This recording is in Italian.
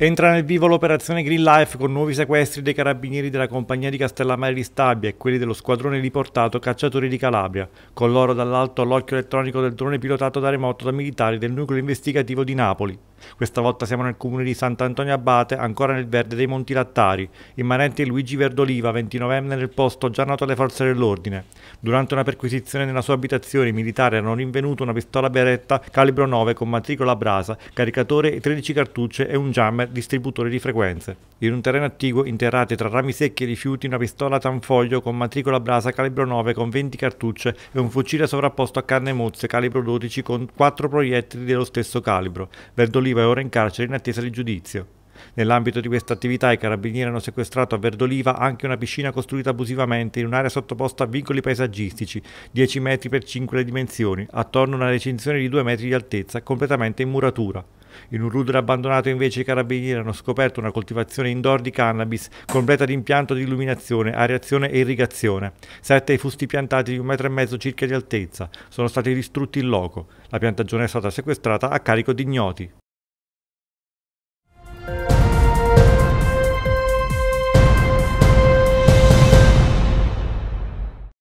Entra nel vivo l'operazione Green Life con nuovi sequestri dei carabinieri della compagnia di Castellammare di Stabia e quelli dello squadrone riportato Cacciatori di Calabria, con loro dall'alto l'occhio elettronico del drone pilotato da remoto da militari del nucleo investigativo di Napoli. Questa volta siamo nel comune di Sant'Antonio Abate, ancora nel verde dei Monti Lattari, immanente Luigi Verdoliva, 29enne del posto, già noto alle forze dell'ordine. Durante una perquisizione nella sua abitazione, i militari hanno rinvenuto una pistola beretta calibro 9 con matricola brasa, caricatore e 13 cartucce e un jammer distributore di frequenze. In un terreno attiguo, interrate tra rami secchi e rifiuti, una pistola tanfoglio con matricola brasa calibro 9 con 20 cartucce e un fucile sovrapposto a carne mozze calibro 12 con 4 proiettili dello stesso calibro. Verdoliva Verdoliva è ora in carcere in attesa di giudizio. Nell'ambito di questa attività i carabinieri hanno sequestrato a Verdoliva anche una piscina costruita abusivamente in un'area sottoposta a vincoli paesaggistici, 10 metri per 5 le dimensioni, attorno a una recinzione di 2 metri di altezza, completamente in muratura. In un rudere abbandonato invece i carabinieri hanno scoperto una coltivazione indoor di cannabis completa di impianto di illuminazione, areazione e irrigazione. Sette fusti piantati di un metro e mezzo circa di altezza sono stati distrutti in loco. La piantagione è stata sequestrata a carico di ignoti.